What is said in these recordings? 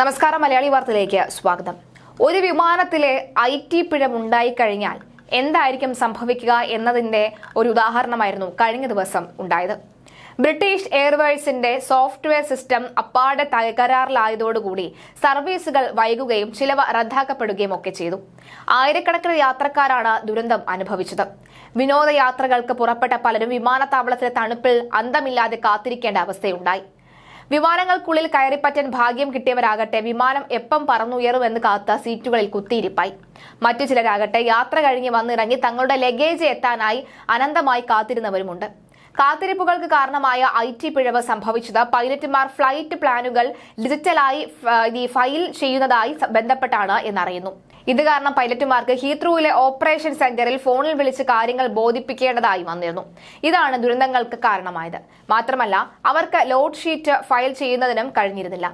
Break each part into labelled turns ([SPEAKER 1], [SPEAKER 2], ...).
[SPEAKER 1] നമസ്കാരം മലയാളി വാർത്തയിലേക്ക് സ്വാഗതം ഒരു വിമാനത്തിലെ ഐ ടി പിഴമുണ്ടായിക്കഴിഞ്ഞാൽ എന്തായിരിക്കും സംഭവിക്കുക എന്നതിന്റെ ഒരു ഉദാഹരണമായിരുന്നു കഴിഞ്ഞ ദിവസം ഉണ്ടായത് ബ്രിട്ടീഷ് എയർവേസിന്റെ സോഫ്റ്റ്വെയർ സിസ്റ്റം അപ്പാടെ തകരാറിലായതോടുകൂടി സർവീസുകൾ വൈകുകയും ചിലവ് റദ്ദാക്കപ്പെടുകയും ഒക്കെ ചെയ്തു ആയിരക്കണക്കിന് യാത്രക്കാരാണ് ദുരന്തം അനുഭവിച്ചത് വിനോദയാത്രകൾക്ക് പുറപ്പെട്ട പലരും വിമാനത്താവളത്തിലെ തണുപ്പിൽ അന്തമില്ലാതെ കാത്തിരിക്കേണ്ട അവസ്ഥയുണ്ടായി വിമാനങ്ങൾക്കുള്ളിൽ കയറിപ്പറ്റാൻ ഭാഗ്യം കിട്ടിയവരാകട്ടെ വിമാനം എപ്പം പറന്നുയറുമെന്ന് കാത്ത സീറ്റുകളിൽ കുത്തിയിരിപ്പായി മറ്റു ചിലരാകട്ടെ യാത്ര കഴിഞ്ഞ് വന്നിറങ്ങി തങ്ങളുടെ ലഗേജ് എത്താനായി അനന്തമായി കാത്തിരുന്നവരുമുണ്ട് കാത്തിരിപ്പുകൾക്ക് കാരണമായ ഐ ടി പിഴവ് സംഭവിച്ചത് പൈലറ്റുമാർ ഫ്ലൈറ്റ് പ്ലാനുകൾ ഡിജിറ്റലായി ഫയൽ ചെയ്യുന്നതായി ബന്ധപ്പെട്ടാണ് എന്നറിയുന്നു ഇത് കാരണം പൈലറ്റുമാർക്ക് ഹീത്രൂവിലെ ഓപ്പറേഷൻ സെന്ററിൽ ഫോണിൽ വിളിച്ച് കാര്യങ്ങൾ ബോധിപ്പിക്കേണ്ടതായി വന്നിരുന്നു ഇതാണ് ദുരന്തങ്ങൾക്ക് കാരണമായത് മാത്രമല്ല അവർക്ക് ലോഡ് ഷീറ്റ് ഫയൽ ചെയ്യുന്നതിനും കഴിഞ്ഞിരുന്നില്ല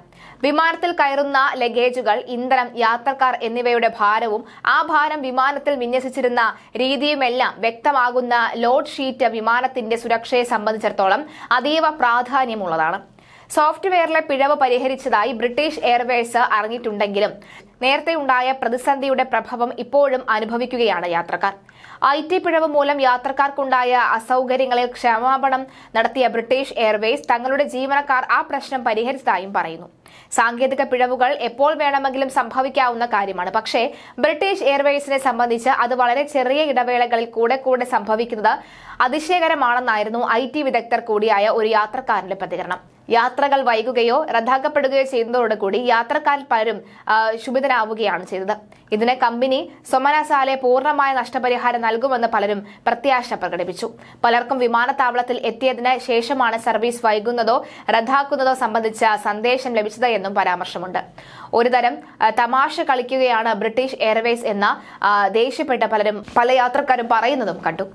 [SPEAKER 1] വിമാനത്തിൽ കയറുന്ന ലഗേജുകൾ ഇന്ധനം യാത്രക്കാർ എന്നിവയുടെ ഭാരവും ആ ഭാരം വിമാനത്തിൽ വിന്യസിച്ചിരുന്ന രീതിയുമെല്ലാം വ്യക്തമാകുന്ന ലോഡ് ഷീറ്റ് വിമാനത്തിന്റെ സുരക്ഷയെ സംബന്ധിച്ചിടത്തോളം അതീവ പ്രാധാന്യമുള്ളതാണ് സോഫ്റ്റ്വെയറിലെ പിഴവ് പരിഹരിച്ചതായി ബ്രിട്ടീഷ് എയർവേസ് അറിഞ്ഞിട്ടുണ്ടെങ്കിലും നേരത്തെ ഉണ്ടായ പ്രതിസന്ധിയുടെ പ്രഭാവം ഇപ്പോഴും അനുഭവിക്കുകയാണ് യാത്രക്കാർ ഐ ടി പിഴവ് മൂലം യാത്രക്കാർക്കുണ്ടായ അസൗകര്യങ്ങളിൽ ക്ഷമാപണം നടത്തിയ ബ്രിട്ടീഷ് എയർവേസ് തങ്ങളുടെ ജീവനക്കാർ ആ പ്രശ്നം പരിഹരിച്ചതായും പറയുന്നു സാങ്കേതിക പിഴവുകൾ എപ്പോൾ വേണമെങ്കിലും സംഭവിക്കാവുന്ന കാര്യമാണ് പക്ഷേ ബ്രിട്ടീഷ് എയർവേസിനെ സംബന്ധിച്ച് അത് വളരെ ചെറിയ ഇടവേളകളിൽ കൂടെ കൂടെ സംഭവിക്കുന്നത് അതിശയകരമാണെന്നായിരുന്നു ഐ ടി വിദഗ്ധർ കൂടിയായ ഒരു യാത്രക്കാരന്റെ പ്രതികരണം യാത്രകൾ വൈകുകയോ റദ്ദാക്കപ്പെടുകയോ ചെയ്യുന്നതോടുകൂടി യാത്രക്കാരിൽ പലരും ശുഭിത നിരാശിതരാവുകയാണ് ചെയ്തത് ഇതിന് കമ്പനി സൊമനസാലെ പൂർണ്ണമായ നഷ്ടപരിഹാരം നൽകുമെന്ന് പലരും പ്രത്യാശ പ്രകടിപ്പിച്ചു പലർക്കും വിമാനത്താവളത്തിൽ എത്തിയതിന് ശേഷമാണ് സർവീസ് വൈകുന്നതോ റദ്ദാക്കുന്നതോ സംബന്ധിച്ച സന്ദേശം ലഭിച്ചത് എന്നും പരാമർശമുണ്ട് ഒരുതരം തമാശ കളിക്കുകയാണ് ബ്രിട്ടീഷ് എയർവേസ് എന്ന ദേഷ്യപ്പെട്ട പലരും പല യാത്രക്കാരും പറയുന്നതും കണ്ടു